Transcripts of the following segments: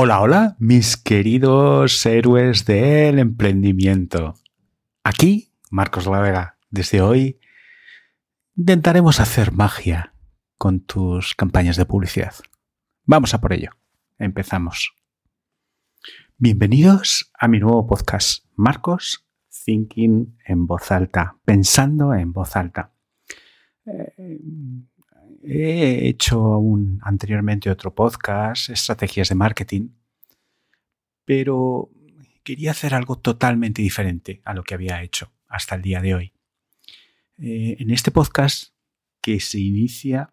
Hola, hola, mis queridos héroes del emprendimiento. Aquí, Marcos La desde hoy intentaremos hacer magia con tus campañas de publicidad. Vamos a por ello. Empezamos. Bienvenidos a mi nuevo podcast, Marcos Thinking en voz alta, pensando en voz alta. Eh, he hecho anteriormente otro podcast, Estrategias de Marketing, pero quería hacer algo totalmente diferente a lo que había hecho hasta el día de hoy. Eh, en este podcast que se inicia,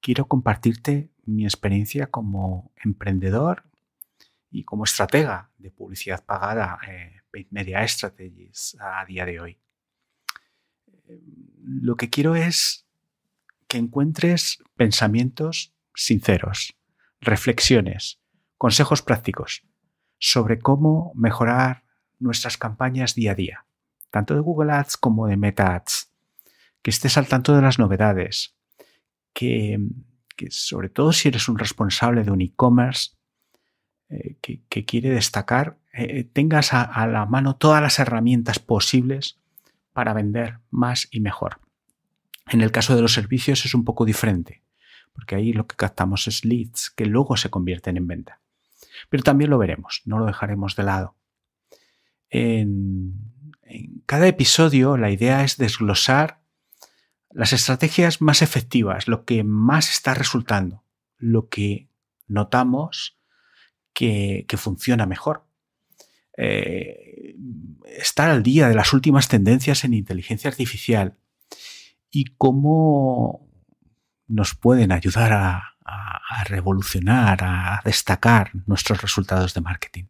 quiero compartirte mi experiencia como emprendedor y como estratega de publicidad pagada, eh, Media Strategies, a día de hoy. Em, lo que quiero es que encuentres pensamientos sinceros, reflexiones, consejos prácticos sobre cómo mejorar nuestras campañas día a día, tanto de Google Ads como de Meta Ads, que estés al tanto de las novedades, que, sobre todo si eres un responsable de un e-commerce eh, que, quiere destacar, eh, eh, tengas a la mano todas las herramientas posibles para vender más y mejor. En el caso de los servicios es un poco diferente, porque ahí lo que captamos es leads que luego se convierten en venta. Pero también lo veremos, no lo dejaremos de lado. En, cada episodio la idea es desglosar las estrategias más efectivas, lo que más está resultando, lo que notamos que, funciona mejor. Eh, estar al día de las últimas tendencias en inteligencia artificial, y cómo nos pueden ayudar a, revolucionar, a destacar nuestros resultados de marketing.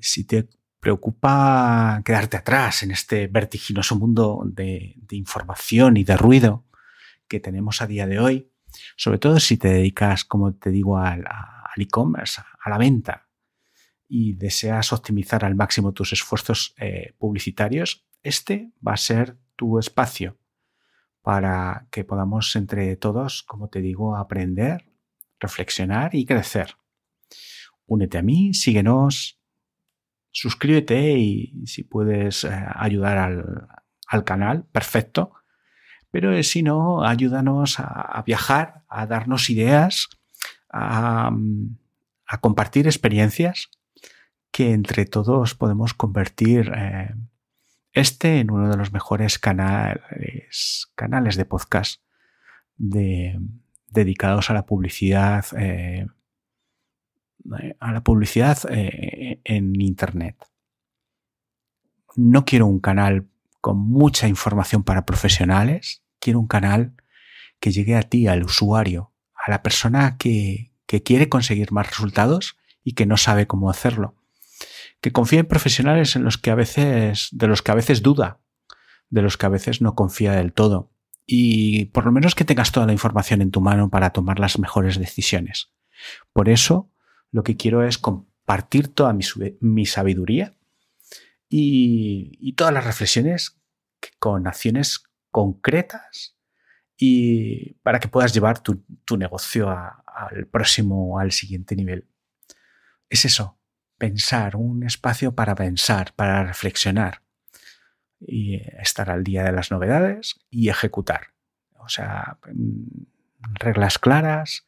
Si te preocupa quedarte atrás en este vertiginoso mundo de, información y de ruido que tenemos a día de hoy, sobre todo si te dedicas, como te digo, al, e-commerce, a la venta y deseas optimizar al máximo tus esfuerzos eh, publicitarios, este va a ser tu espacio para que podamos entre todos, como te digo, aprender, reflexionar y crecer. Únete a mí, síguenos, suscríbete y si puedes eh, ayudar al, canal, perfecto. Pero eh, si no, ayúdanos a, viajar, a darnos ideas, mm, a, compartir experiencias que entre todos podemos convertir eh, este en uno de los mejores canales, de podcast dedicados a la publicidad, eh, a la publicidad eh, en Internet. No quiero un canal con mucha información para profesionales, quiero un canal que llegue a ti, al usuario, a la persona que quiere conseguir más resultados y que no sabe cómo hacerlo que confíe en profesionales en los que a veces, de los que a veces duda, de los que a veces no confía del todo. Y por lo menos que tengas toda la información en tu mano para tomar las mejores decisiones. Por eso, lo que quiero es compartir toda mi, sabiduría y, todas las reflexiones con acciones concretas y para que puedas llevar tu, negocio al próximo, al siguiente nivel. Es eso, pensar, un espacio para pensar, para reflexionar y estar al día de las novedades y ejecutar. O sea, mm, reglas claras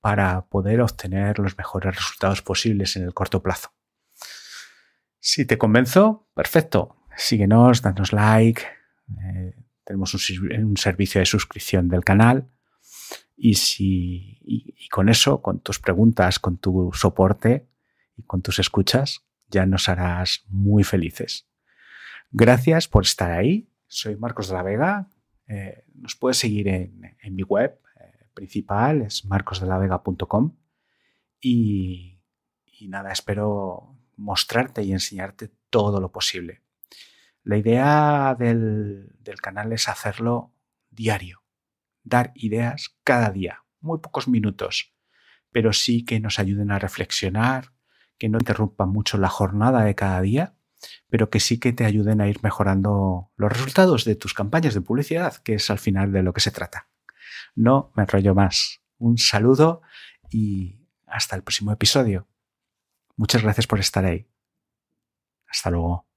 para poder obtener los mejores resultados posibles en el corto plazo. Si te convenzo, perfecto. Síguenos, danos like. Eh, tenemos un, servicio de suscripción del canal. Y, si, y con eso, con tus preguntas, con tu soporte, con tus escuchas ya nos harás muy felices. Gracias por estar ahí. Soy Marcos de la Vega. Eh, nos puedes seguir en, mi web eh, principal, es marcosdelavega.com. Y, nada, espero mostrarte y enseñarte todo lo posible. La idea del, canal es hacerlo diario, dar ideas cada día, muy pocos minutos, pero sí que nos ayuden a reflexionar, que no interrumpan mucho la jornada de cada día, pero que sí que te ayuden a ir mejorando los resultados de tus campañas de publicidad, que es al final de lo que se trata. No me enrollo más. Un saludo y hasta el próximo episodio. Muchas gracias por estar ahí. Hasta luego.